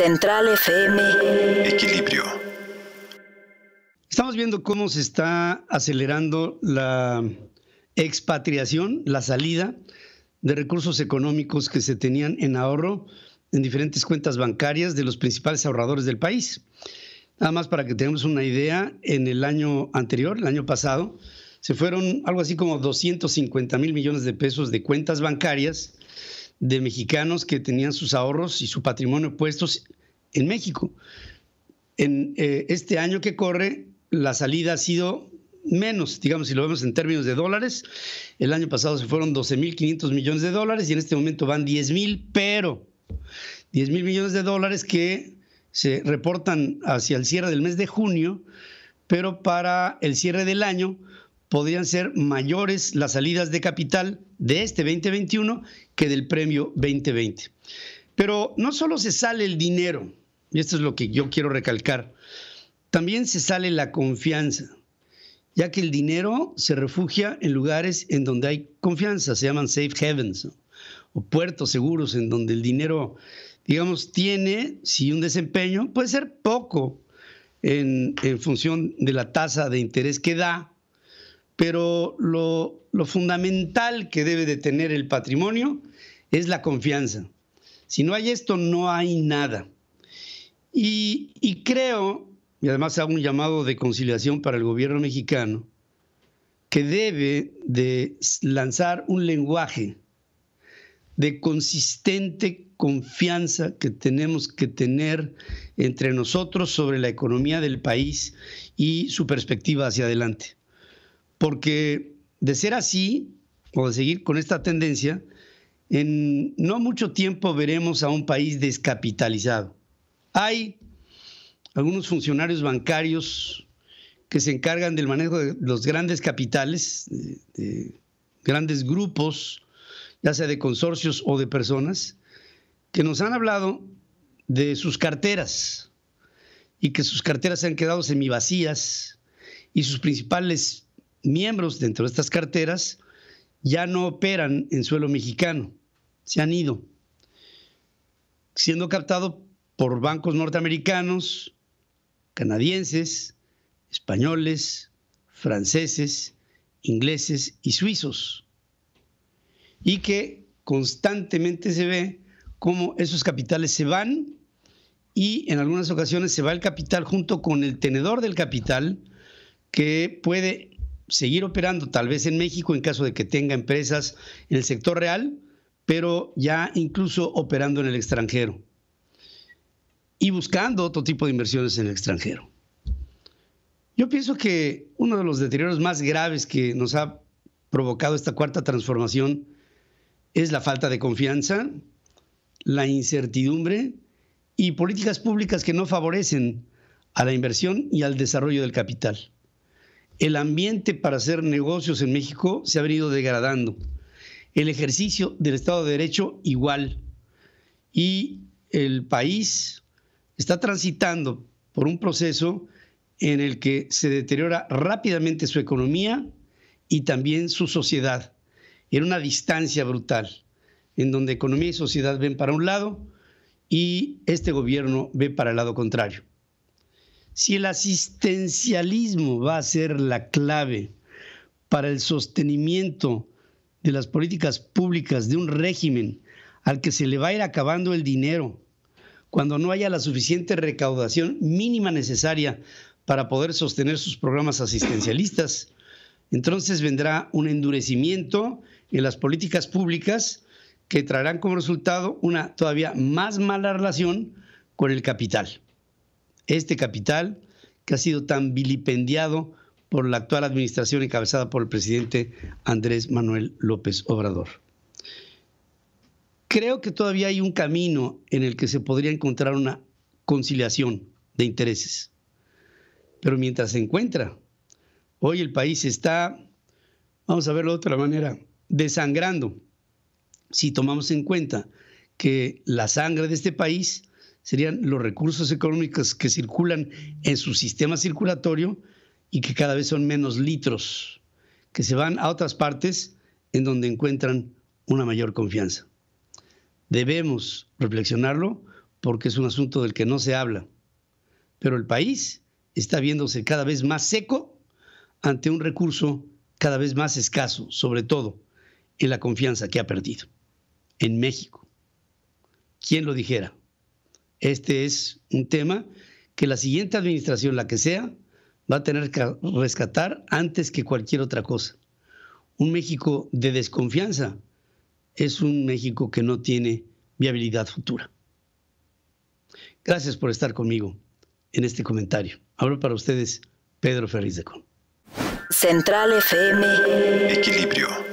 Central FM. Equilibrio. Estamos viendo cómo se está acelerando la expatriación, la salida de recursos económicos que se tenían en ahorro en diferentes cuentas bancarias de los principales ahorradores del país. Nada más para que tengamos una idea, en el año anterior, el año pasado, se fueron algo así como 250 mil millones de pesos de cuentas bancarias de mexicanos que tenían sus ahorros y su patrimonio puestos en México. En eh, este año que corre, la salida ha sido menos, digamos, si lo vemos en términos de dólares. El año pasado se fueron 12.500 millones de dólares y en este momento van 10.000, pero 10.000 millones de dólares que se reportan hacia el cierre del mes de junio, pero para el cierre del año podrían ser mayores las salidas de capital de este 2021 que del premio 2020. Pero no solo se sale el dinero, y esto es lo que yo quiero recalcar, también se sale la confianza, ya que el dinero se refugia en lugares en donde hay confianza, se llaman safe havens, o puertos seguros en donde el dinero, digamos, tiene, si un desempeño, puede ser poco en función de la tasa de interés que da, pero lo, fundamental que debe de tener el patrimonio es la confianza. Si no hay esto, no hay nada. Y, y, creo, y además hago un llamado de conciliación para el gobierno mexicano, que debe de lanzar un lenguaje de consistente confianza que tenemos que tener entre nosotros sobre la economía del país y su perspectiva hacia adelante porque de ser así, o de seguir con esta tendencia, en no mucho tiempo veremos a un país descapitalizado. Hay algunos funcionarios bancarios que se encargan del manejo de los grandes capitales, de, grandes grupos, ya sea de consorcios o de personas, que nos han hablado de sus carteras y que sus carteras se han quedado semivacías y sus principales miembros dentro de estas carteras ya no operan en suelo mexicano, se han ido, siendo captado por bancos norteamericanos, canadienses, españoles, franceses, ingleses y suizos, y que constantemente se ve cómo esos capitales se van y en algunas ocasiones se va el capital junto con el tenedor del capital que puede seguir operando tal vez en México en caso de que tenga empresas en el sector real, pero ya incluso operando en el extranjero y buscando otro tipo de inversiones en el extranjero. Yo pienso que uno de los deterioros más graves que nos ha provocado esta cuarta transformación es la falta de confianza, la incertidumbre y políticas públicas que no favorecen a la inversión y al desarrollo del capital el ambiente para hacer negocios en México se ha venido degradando. El ejercicio del Estado de Derecho igual. Y el país está transitando por un proceso en el que se deteriora rápidamente su economía y también su sociedad, en una distancia brutal, en donde economía y sociedad ven para un lado y este gobierno ve para el lado contrario. Si el asistencialismo va a ser la clave para el sostenimiento de las políticas públicas de un régimen al que se le va a ir acabando el dinero, cuando no haya la suficiente recaudación mínima necesaria para poder sostener sus programas asistencialistas, entonces vendrá un endurecimiento en las políticas públicas que traerán como resultado una todavía más mala relación con el capital este capital que ha sido tan vilipendiado por la actual administración encabezada por el presidente Andrés Manuel López Obrador. Creo que todavía hay un camino en el que se podría encontrar una conciliación de intereses. Pero mientras se encuentra, hoy el país está, vamos a verlo de otra manera, desangrando. Si tomamos en cuenta que la sangre de este país serían los recursos económicos que circulan en su sistema circulatorio y que cada vez son menos litros, que se van a otras partes en donde encuentran una mayor confianza. Debemos reflexionarlo porque es un asunto del que no se habla, pero el país está viéndose cada vez más seco ante un recurso cada vez más escaso, sobre todo en la confianza que ha perdido en México. ¿Quién lo dijera? Este es un tema que la siguiente administración, la que sea, va a tener que rescatar antes que cualquier otra cosa. Un México de desconfianza es un México que no tiene viabilidad futura. Gracias por estar conmigo en este comentario. Hablo para ustedes Pedro Ferriz de Con. Central FM. Equilibrio.